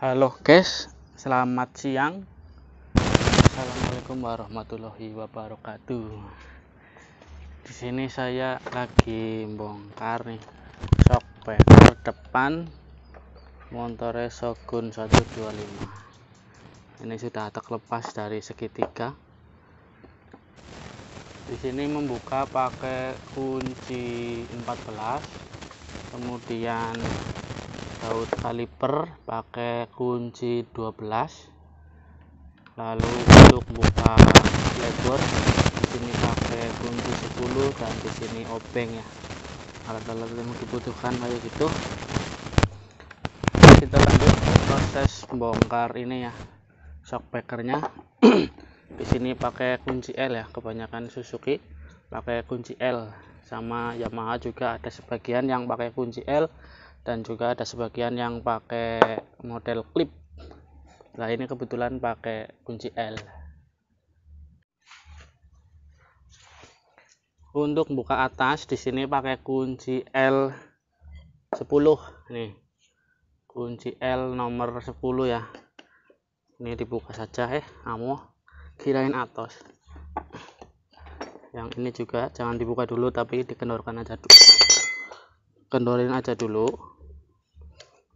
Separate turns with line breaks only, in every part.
Halo guys, selamat siang. Assalamualaikum warahmatullahi wabarakatuh. Di sini saya lagi bongkar nih shock pedal depan Montore Shogun 125. Ini sudah terlepas dari segitiga. Di sini membuka pakai kunci 14. Kemudian baut kaliper pakai kunci 12 lalu untuk buka blackboard di sini pakai kunci 10 dan di sini obeng ya alat-alat yang dibutuhkan kayak gitu kita lanjut proses bongkar ini ya shock packernya di sini pakai kunci L ya kebanyakan Suzuki pakai kunci L sama Yamaha juga ada sebagian yang pakai kunci L dan juga ada sebagian yang pakai model clip nah ini kebetulan pakai kunci L untuk buka atas di sini pakai kunci L 10 nih kunci L nomor 10 ya ini dibuka saja eh ya, kamu kirain atas yang ini juga jangan dibuka dulu tapi dikendorkan aja dulu kendorin aja dulu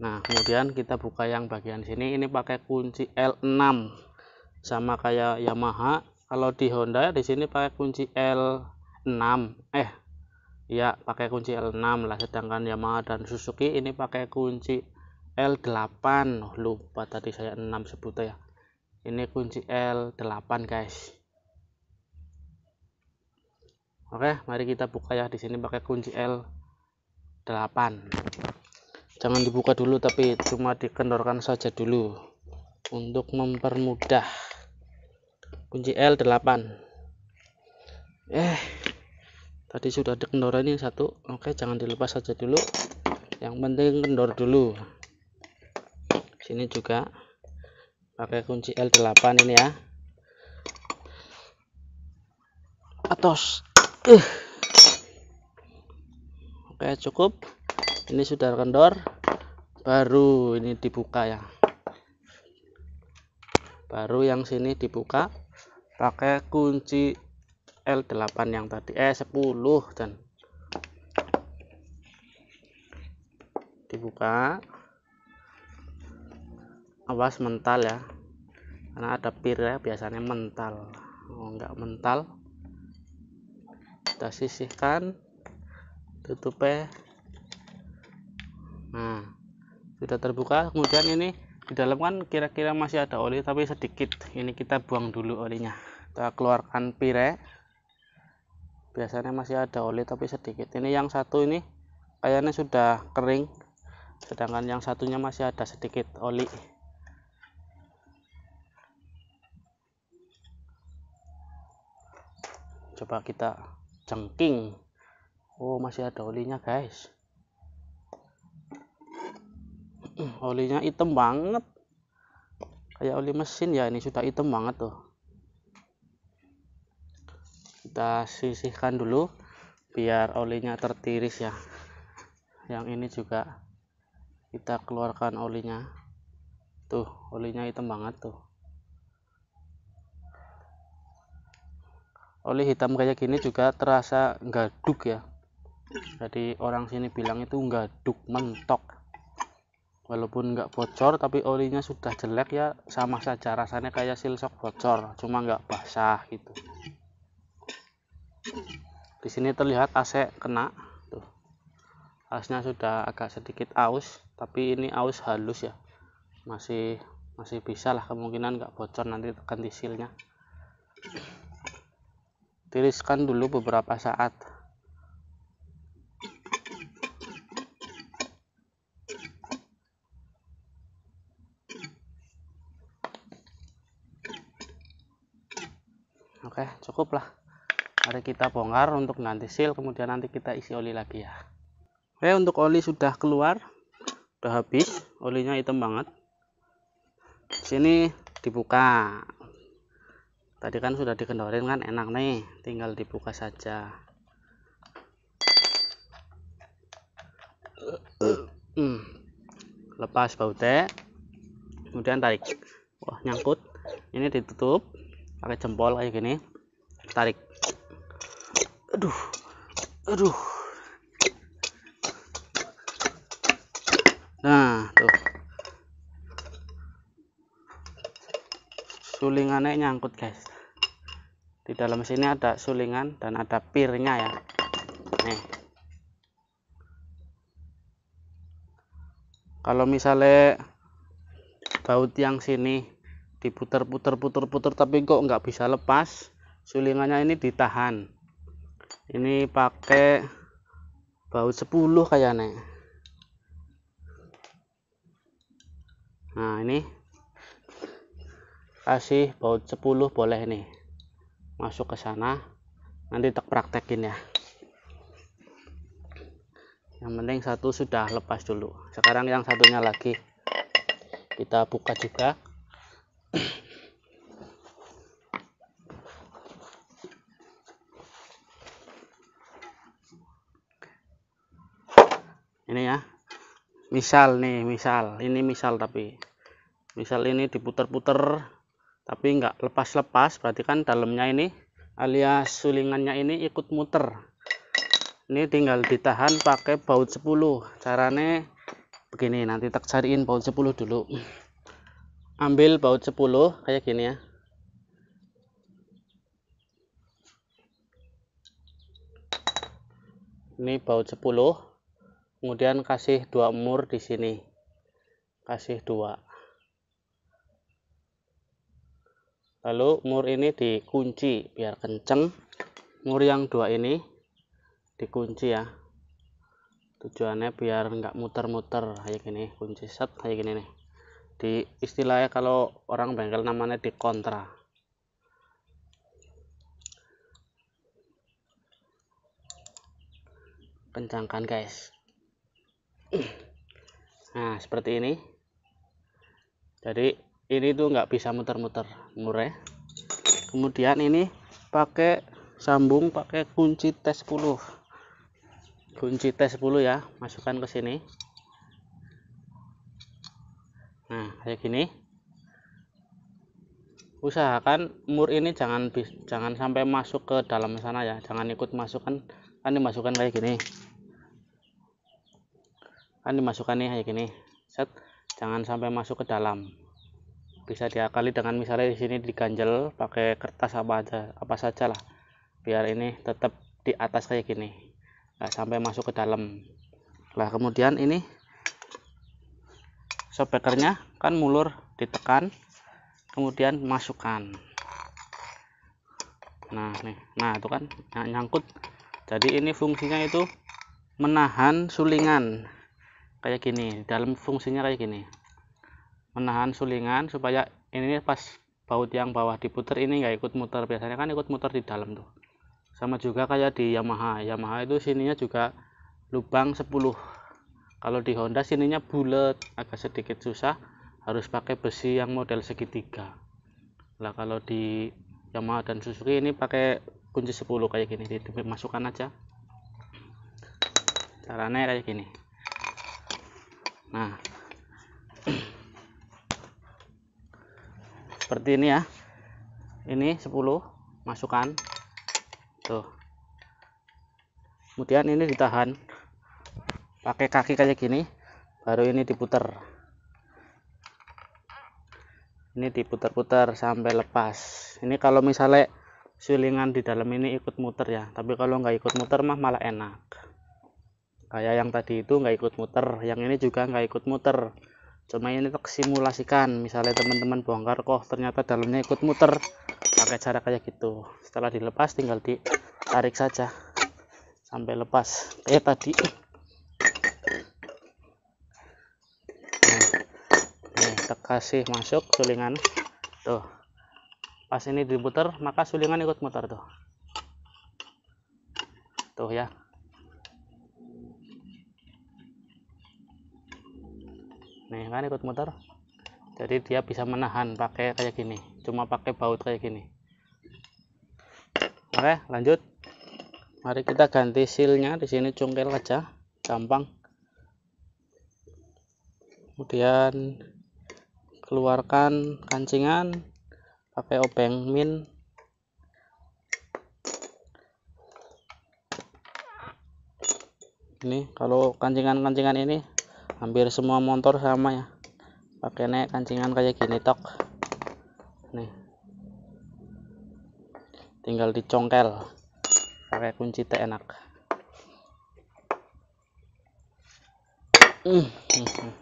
nah kemudian kita buka yang bagian sini ini pakai kunci L6 sama kayak Yamaha kalau di Honda di sini pakai kunci L6 eh ya pakai kunci L6 lah sedangkan Yamaha dan Suzuki ini pakai kunci L8 lupa tadi saya 6 sebut ya ini kunci L8 guys Oke mari kita buka ya di sini pakai kunci L 8 jangan dibuka dulu tapi cuma dikendorkan saja dulu untuk mempermudah kunci L8 eh tadi sudah dikendor ini satu oke jangan dilepas saja dulu yang penting kendor dulu sini juga pakai kunci L8 ini ya atos uh oke cukup ini sudah kendor baru ini dibuka ya baru yang sini dibuka pakai kunci L8 yang tadi eh 10 dan dibuka awas mental ya karena ada pir ya biasanya mental oh enggak mental kita sisihkan tutupnya nah sudah terbuka kemudian ini di dalam kan kira-kira masih ada oli tapi sedikit ini kita buang dulu olinya kita keluarkan pire biasanya masih ada oli tapi sedikit ini yang satu ini kayaknya sudah kering sedangkan yang satunya masih ada sedikit oli coba kita jengking oh masih ada olinya guys olinya hitam banget kayak oli mesin ya ini sudah hitam banget tuh kita sisihkan dulu biar olinya tertiris ya yang ini juga kita keluarkan olinya tuh olinya hitam banget tuh oli hitam kayak gini juga terasa gaduk ya jadi orang sini bilang itu enggak duk mentok walaupun enggak bocor tapi olinya sudah jelek ya sama saja rasanya kayak silsok bocor cuma enggak basah gitu di sini terlihat AC kena tuh asnya sudah agak sedikit aus tapi ini aus halus ya masih masih bisa lah kemungkinan enggak bocor nanti tekan di silnya tiriskan dulu beberapa saat cukup lah mari kita bongkar untuk nanti seal kemudian nanti kita isi oli lagi ya oke untuk oli sudah keluar sudah habis olinya hitam banget sini dibuka tadi kan sudah dikendorin kan enak nih tinggal dibuka saja hmm. lepas baute kemudian tarik wah nyangkut ini ditutup pakai jempol kayak gini tarik aduh aduh nah tuh sulingannya nyangkut guys di dalam sini ada sulingan dan ada pirnya ya nih kalau misalnya baut yang sini diputer puter puter puter tapi kok nggak bisa lepas sulingannya ini ditahan ini pakai baut 10 kayaknya nah ini kasih baut 10 boleh nih masuk ke sana nanti tak praktekin ya yang penting satu sudah lepas dulu sekarang yang satunya lagi kita buka juga ini ya misal nih misal ini misal tapi misal ini diputer-puter tapi enggak lepas-lepas berarti kan dalamnya ini alias sulingannya ini ikut muter ini tinggal ditahan pakai baut 10 caranya begini nanti tak cariin baut 10 dulu ambil baut 10 kayak gini ya ini baut 10 kemudian kasih dua mur di sini kasih dua lalu mur ini dikunci biar kenceng mur yang dua ini dikunci ya tujuannya biar nggak muter-muter kayak gini kunci set kayak gini nih di istilahnya kalau orang bengkel namanya di kontra kencangkan guys nah seperti ini jadi ini tuh nggak bisa muter-muter murai kemudian ini pakai sambung pakai kunci tes 10 kunci tes 10 ya masukkan ke sini nah kayak gini usahakan mur ini jangan jangan sampai masuk ke dalam sana ya jangan ikut masukkan kan dimasukkan kayak gini kan dimasukkan nih kayak gini set jangan sampai masuk ke dalam bisa diakali dengan misalnya di sini diganjel pakai kertas apa aja apa saja lah biar ini tetap di atas kayak gini nggak sampai masuk ke dalam lah kemudian ini sobekernya kan mulur ditekan kemudian masukkan nah nih nah itu kan nyangkut jadi ini fungsinya itu menahan sulingan kayak gini dalam fungsinya kayak gini menahan sulingan supaya ini pas baut yang bawah diputer ini nggak ikut muter biasanya kan ikut muter di dalam tuh sama juga kayak di Yamaha Yamaha itu sininya juga lubang 10 kalau di Honda sininya bulat agak sedikit susah harus pakai besi yang model segitiga lah kalau di Yamaha dan Suzuki ini pakai kunci 10 kayak gini dimasukkan aja caranya kayak gini nah seperti ini ya ini 10 masukkan tuh kemudian ini ditahan pakai kaki kayak gini baru ini diputar ini diputar-putar sampai lepas ini kalau misalnya silingan di dalam ini ikut muter ya tapi kalau nggak ikut muter mah malah enak kayak yang tadi itu nggak ikut muter yang ini juga nggak ikut muter cuma ini untuk simulasikan misalnya teman-teman bongkar kok oh, ternyata dalamnya ikut muter pakai cara kayak gitu setelah dilepas tinggal ditarik saja sampai lepas Ya tadi eh. nih, nah, kita masuk sulingan tuh pas ini diputar maka sulingan ikut muter tuh tuh ya nih kan ikut muter jadi dia bisa menahan pakai kayak gini cuma pakai baut kayak gini oke lanjut mari kita ganti silnya di sini cungkil aja gampang kemudian keluarkan kancingan pakai obeng min ini kalau kancingan-kancingan ini hampir semua motor sama ya pakai pakainya kancingan kayak gini tok nih tinggal dicongkel pakai kunci T enak hmm, hmm, hmm.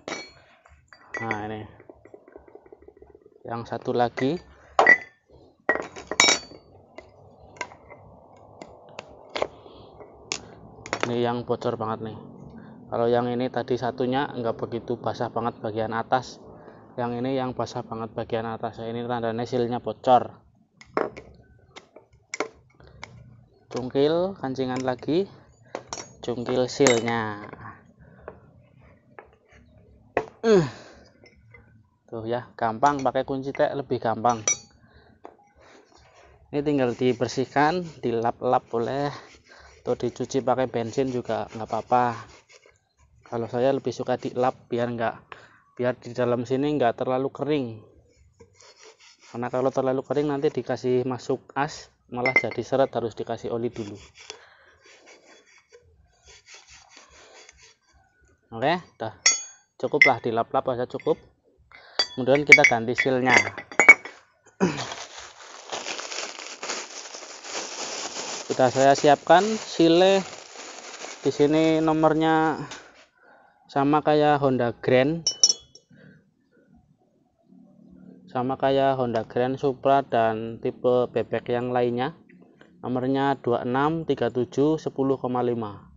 nah ini yang satu lagi ini yang bocor banget nih kalau yang ini tadi satunya enggak begitu basah banget bagian atas yang ini yang basah banget bagian atas ini tandanya silnya bocor cungkil kancingan lagi cungkil silnya uh. tuh ya gampang pakai kunci tek lebih gampang ini tinggal dibersihkan dilap-lap boleh atau dicuci pakai bensin juga nggak apa-apa kalau saya lebih suka di lap biar enggak biar di dalam sini enggak terlalu kering karena kalau terlalu kering nanti dikasih masuk as malah jadi seret harus dikasih oli dulu oke dah cukup lah lap lap aja cukup kemudian kita ganti sealnya kita saya siapkan sile di sini nomornya sama kayak Honda Grand sama kayak Honda Grand Supra dan tipe bebek yang lainnya nomornya 26 37 10,5 26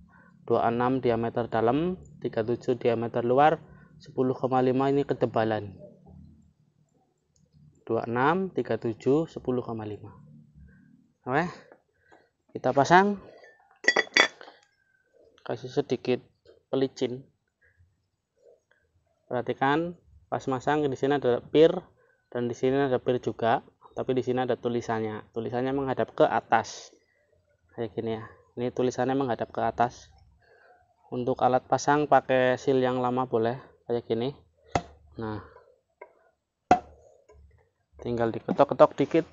diameter dalam 37 diameter luar 10,5 ini ketebalan 26 37 10,5 oke kita pasang kasih sedikit pelicin perhatikan pas masang di sini ada pir dan di sini ada pir juga tapi di sini ada tulisannya tulisannya menghadap ke atas kayak gini ya ini tulisannya menghadap ke atas untuk alat pasang pakai seal yang lama boleh kayak gini nah tinggal diketok-ketok dikit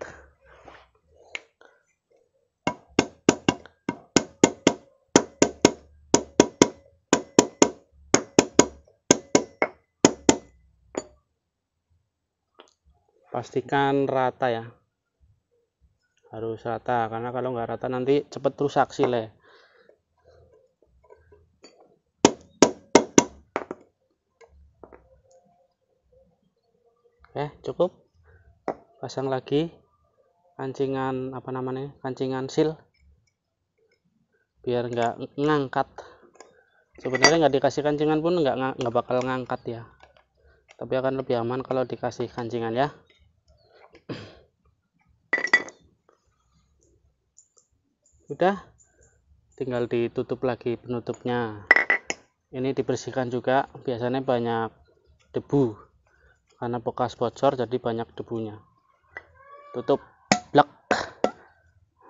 pastikan rata ya harus rata karena kalau nggak rata nanti cepet rusak sile oke eh, cukup pasang lagi kancingan apa namanya kancingan sil biar nggak ngangkat sebenarnya nggak dikasih kancingan pun nggak nggak bakal ngangkat ya tapi akan lebih aman kalau dikasih kancingan ya udah tinggal ditutup lagi penutupnya ini dibersihkan juga biasanya banyak debu karena bekas bocor jadi banyak debunya tutup blek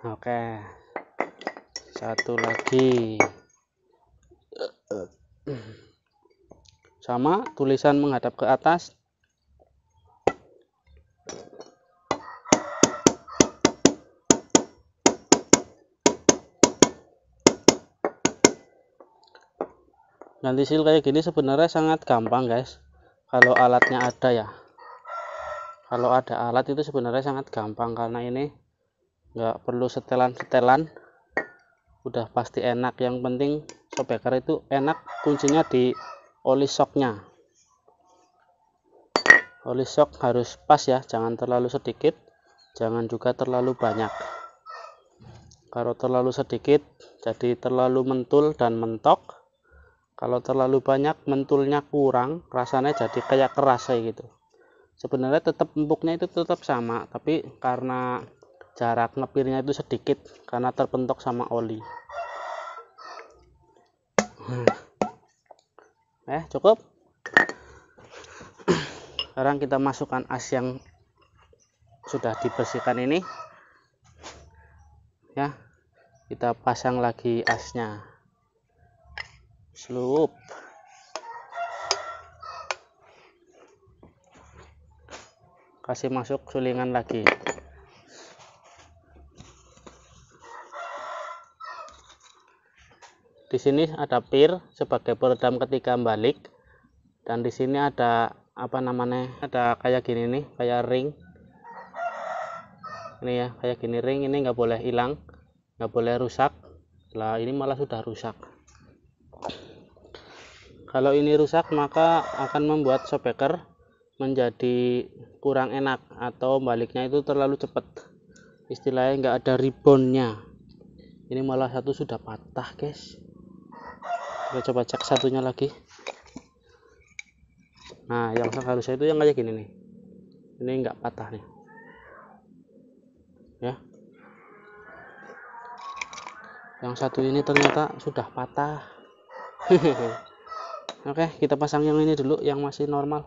oke satu lagi sama tulisan menghadap ke atas ganti seal kayak gini sebenarnya sangat gampang guys kalau alatnya ada ya kalau ada alat itu sebenarnya sangat gampang karena ini nggak perlu setelan-setelan udah pasti enak yang penting sobeker itu enak kuncinya di oli shocknya oli shock harus pas ya jangan terlalu sedikit jangan juga terlalu banyak kalau terlalu sedikit jadi terlalu mentul dan mentok kalau terlalu banyak mentulnya kurang rasanya jadi kayak keras kayak gitu sebenarnya tetap empuknya itu tetap sama tapi karena jarak ngepirnya itu sedikit karena terpentok sama oli hmm. eh cukup sekarang kita masukkan as yang sudah dibersihkan ini ya kita pasang lagi asnya Slup. kasih masuk sulingan lagi di sini ada pir sebagai peredam ketika balik dan di sini ada apa namanya ada kayak gini nih kayak ring ini ya kayak gini ring ini nggak boleh hilang nggak boleh rusak lah ini malah sudah rusak kalau ini rusak maka akan membuat shockbreaker menjadi kurang enak atau baliknya itu terlalu cepat. Istilahnya nggak ada reboundnya. Ini malah satu sudah patah, guys. Kita coba cek satunya lagi. Nah, yang seharusnya itu yang kayak gini nih. Ini nggak patah nih. Ya. Yang satu ini ternyata sudah patah. oke kita pasang yang ini dulu yang masih normal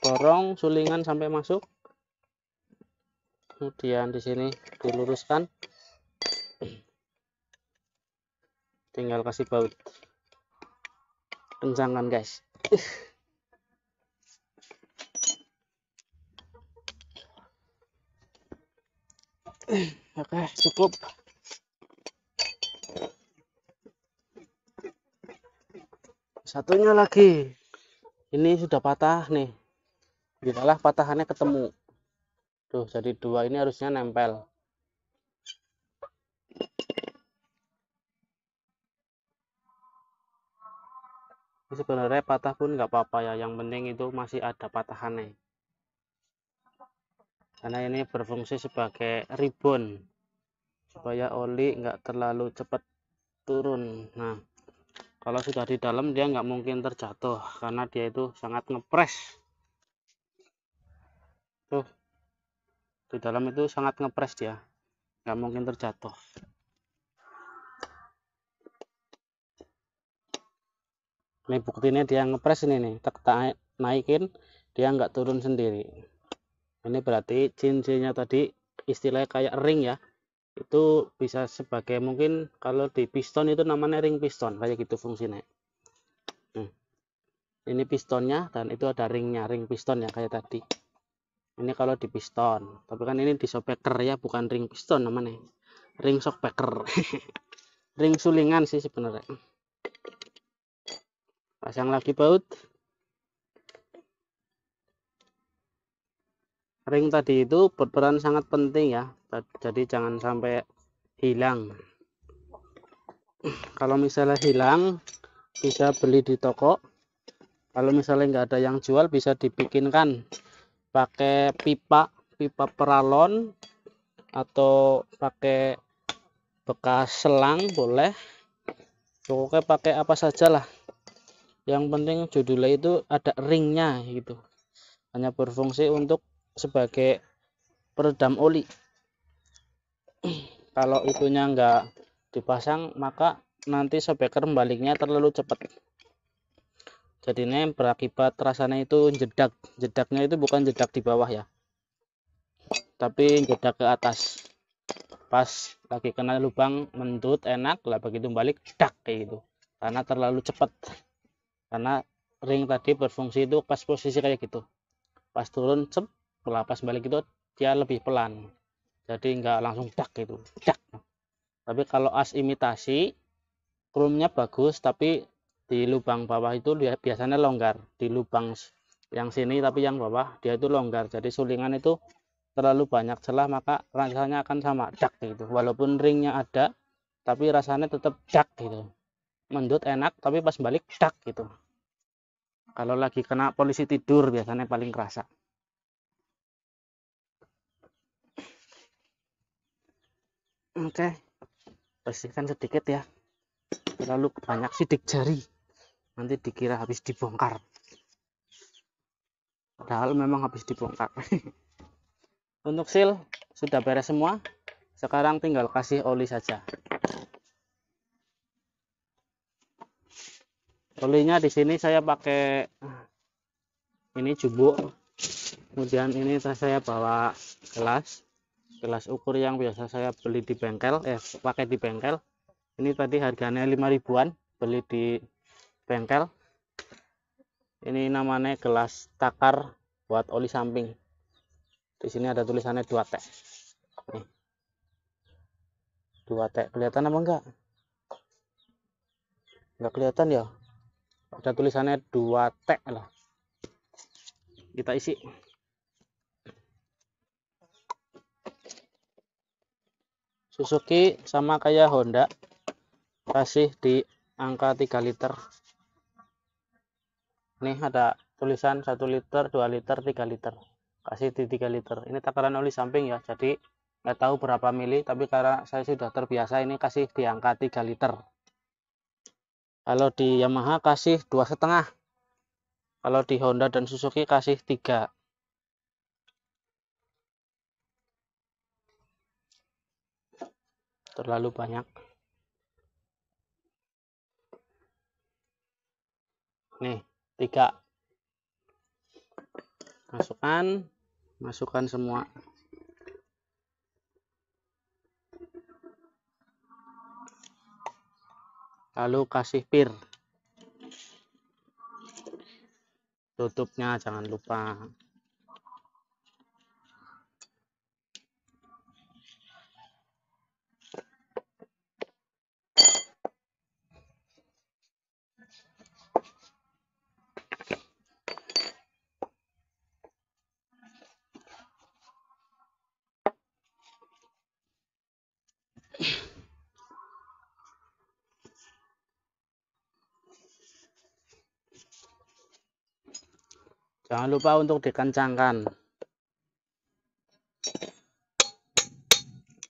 borong sulingan sampai masuk kemudian di sini diluruskan tinggal kasih baut kencangkan guys oke cukup satunya lagi ini sudah patah nih lah, patahannya ketemu tuh jadi dua ini harusnya nempel sebenarnya patah pun nggak apa-apa ya yang penting itu masih ada patahannya karena ini berfungsi sebagai ribbon supaya oli nggak terlalu cepat turun nah kalau sudah di dalam dia nggak mungkin terjatuh karena dia itu sangat ngepres tuh di dalam itu sangat ngepres dia nggak mungkin terjatuh ini buktinya dia ngepres ini nih tak naikin dia nggak turun sendiri ini berarti cincinnya tadi istilahnya kayak ring ya itu bisa sebagai mungkin kalau di piston itu namanya ring piston kayak gitu fungsinya hmm. ini pistonnya dan itu ada ringnya ring piston ya kayak tadi ini kalau di piston tapi kan ini di shockbreaker ya bukan ring piston namanya ring shockbreaker ring sulingan sih sebenarnya pasang lagi baut ring tadi itu berperan sangat penting ya jadi jangan sampai hilang kalau misalnya hilang bisa beli di toko kalau misalnya nggak ada yang jual bisa dibikinkan pakai pipa pipa peralon atau pakai bekas selang boleh pokoknya pakai apa saja lah. yang penting judulnya itu ada ringnya gitu hanya berfungsi untuk sebagai peredam oli kalau itunya enggak dipasang maka nanti speaker baliknya terlalu cepat Jadi jadinya berakibat rasanya itu jedak jedaknya itu bukan jedak di bawah ya tapi jedak ke atas pas lagi kena lubang mendut enak lah begitu balik dak kayak gitu karena terlalu cepat karena ring tadi berfungsi itu pas posisi kayak gitu pas turun cep pas balik itu dia lebih pelan jadi nggak langsung dak gitu dak. tapi kalau as imitasi krumnya bagus tapi di lubang bawah itu dia biasanya longgar di lubang yang sini tapi yang bawah dia itu longgar jadi sulingan itu terlalu banyak celah maka rasanya akan sama dak gitu walaupun ringnya ada tapi rasanya tetap dak gitu mendut enak tapi pas balik dak gitu kalau lagi kena polisi tidur biasanya paling kerasa oke bersihkan sedikit ya terlalu banyak sidik jari nanti dikira habis dibongkar padahal memang habis dibongkar untuk seal sudah beres semua sekarang tinggal kasih oli saja olinya di sini saya pakai ini jumbo kemudian ini saya bawa gelas gelas ukur yang biasa saya beli di bengkel eh pakai di bengkel ini tadi harganya 5 ribuan beli di bengkel ini namanya gelas takar buat oli samping di sini ada tulisannya 2 t nih 2 t kelihatan apa enggak enggak kelihatan ya ada tulisannya 2 t lah kita isi Suzuki sama kayak Honda kasih di angka 3 liter ini ada tulisan 1 liter 2 liter 3 liter kasih di 3 liter ini takaran oli samping ya jadi nggak tahu berapa mili tapi karena saya sudah terbiasa ini kasih di angka 3 liter kalau di Yamaha kasih dua setengah kalau di Honda dan Suzuki kasih 3 terlalu banyak nih tiga masukkan masukkan semua lalu kasih pir tutupnya jangan lupa jangan lupa untuk dikencangkan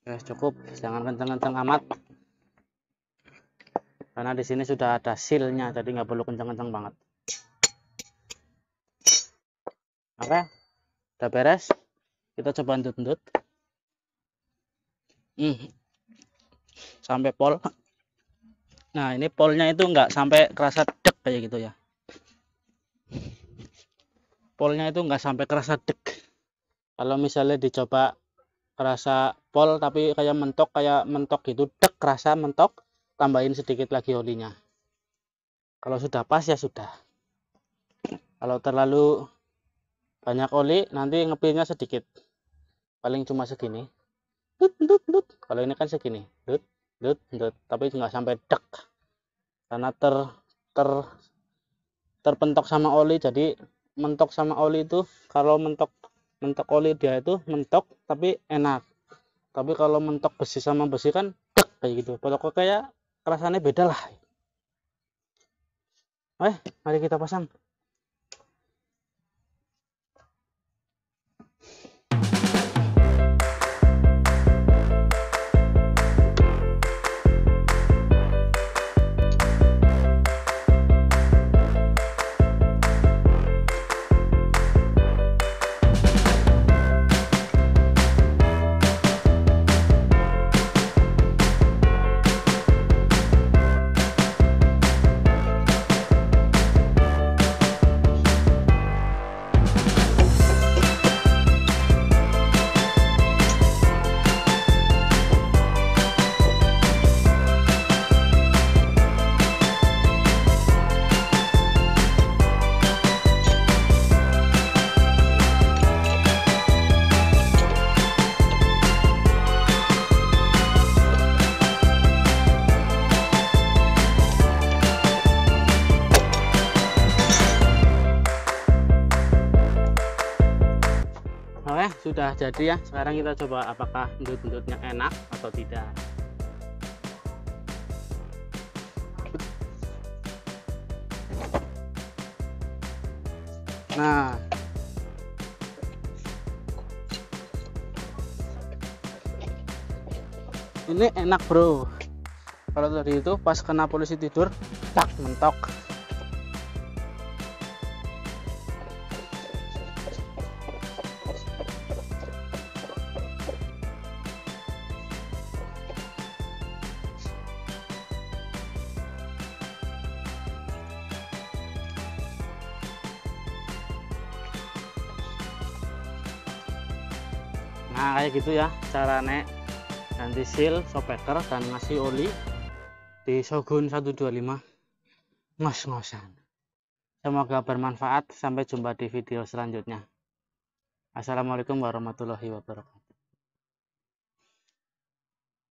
Oke, cukup jangan kencang-kencang amat karena di sini sudah ada sealnya, jadi nggak perlu kencang-kencang banget oke udah beres kita coba endut-endut hmm. sampai pol nah ini polnya itu nggak sampai kerasa dek kayak gitu ya polnya itu nggak sampai kerasa dek kalau misalnya dicoba kerasa pol tapi kayak mentok kayak mentok gitu dek kerasa mentok tambahin sedikit lagi olinya kalau sudah pas ya sudah kalau terlalu banyak oli nanti ngepilnya sedikit paling cuma segini dut, dut, dut. kalau ini kan segini dut, dut, dut. tapi nggak sampai dek karena ter ter terpentok sama oli jadi mentok sama oli itu kalau mentok mentok oli dia itu mentok tapi enak tapi kalau mentok besi sama besi kan dek kayak gitu pokoknya kayak rasanya beda lah eh mari kita pasang sudah jadi ya sekarang kita coba apakah endut-endutnya enak atau tidak nah ini enak bro kalau tadi itu pas kena polisi tidur tak mentok kayak gitu ya cara nek nanti seal shockbreaker dan ngasih oli di Shogun 125 ngos-ngosan semoga bermanfaat sampai jumpa di video selanjutnya Assalamualaikum warahmatullahi wabarakatuh